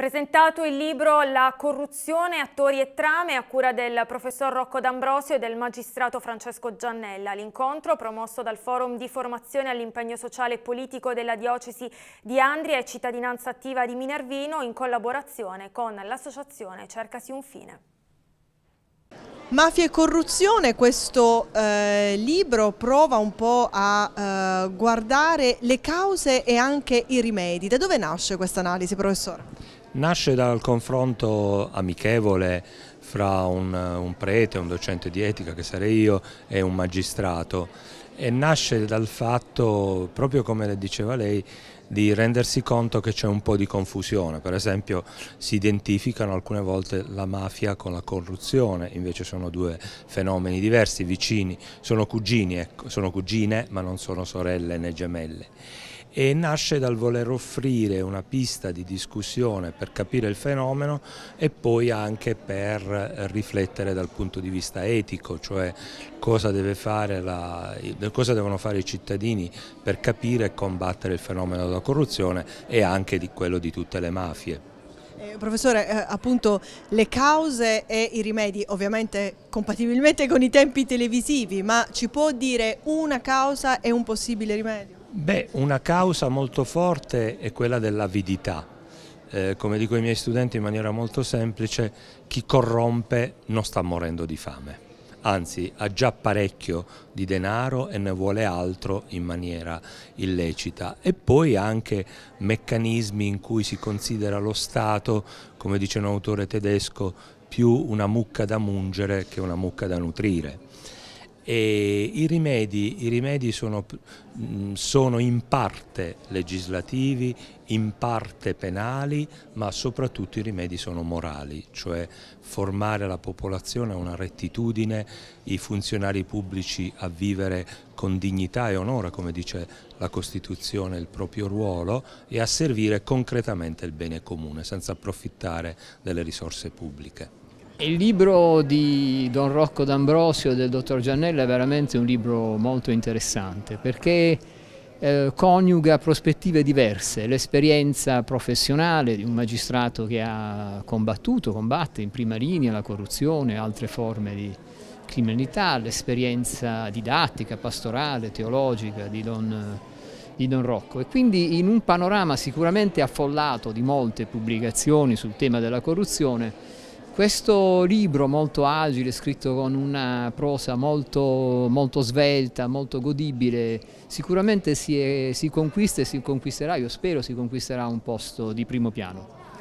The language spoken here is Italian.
Presentato il libro La corruzione, attori e trame a cura del professor Rocco D'Ambrosio e del magistrato Francesco Giannella. L'incontro, promosso dal Forum di formazione all'impegno sociale e politico della diocesi di Andria e cittadinanza attiva di Minervino, in collaborazione con l'associazione Cercasi un fine. Mafia e corruzione, questo eh, libro prova un po' a eh, guardare le cause e anche i rimedi. Da dove nasce questa analisi, professore? Nasce dal confronto amichevole fra un, un, prete, un docente di etica che sarei io e un magistrato e nasce dal fatto, proprio come le diceva lei, di rendersi conto che c'è un po' di confusione, per esempio si identificano alcune volte la mafia con la corruzione, invece sono due fenomeni diversi, vicini, sono cugini, ecco, sono cugine ma non sono sorelle né gemelle e nasce dal voler offrire una pista di discussione per capire il fenomeno e poi anche per riflettere dal punto di vista etico, cioè cosa, la, cosa devono fare i cittadini per capire e combattere il fenomeno della corruzione e anche di quello di tutte le mafie. Eh, professore, eh, appunto le cause e i rimedi ovviamente compatibilmente con i tempi televisivi, ma ci può dire una causa e un possibile rimedio? Beh, una causa molto forte è quella dell'avidità. Eh, come dico ai miei studenti in maniera molto semplice, chi corrompe non sta morendo di fame anzi ha già parecchio di denaro e ne vuole altro in maniera illecita e poi anche meccanismi in cui si considera lo Stato, come dice un autore tedesco, più una mucca da mungere che una mucca da nutrire. I rimedi, i rimedi sono, sono in parte legislativi, in parte penali, ma soprattutto i rimedi sono morali, cioè formare la popolazione a una rettitudine, i funzionari pubblici a vivere con dignità e onore, come dice la Costituzione, il proprio ruolo e a servire concretamente il bene comune, senza approfittare delle risorse pubbliche. Il libro di Don Rocco D'Ambrosio e del dottor Giannella è veramente un libro molto interessante perché eh, coniuga prospettive diverse, l'esperienza professionale di un magistrato che ha combattuto, combatte in prima linea la corruzione e altre forme di criminalità, l'esperienza didattica, pastorale, teologica di Don, di Don Rocco e quindi in un panorama sicuramente affollato di molte pubblicazioni sul tema della corruzione questo libro molto agile, scritto con una prosa molto, molto svelta, molto godibile, sicuramente si, è, si conquista e si conquisterà, io spero si conquisterà un posto di primo piano.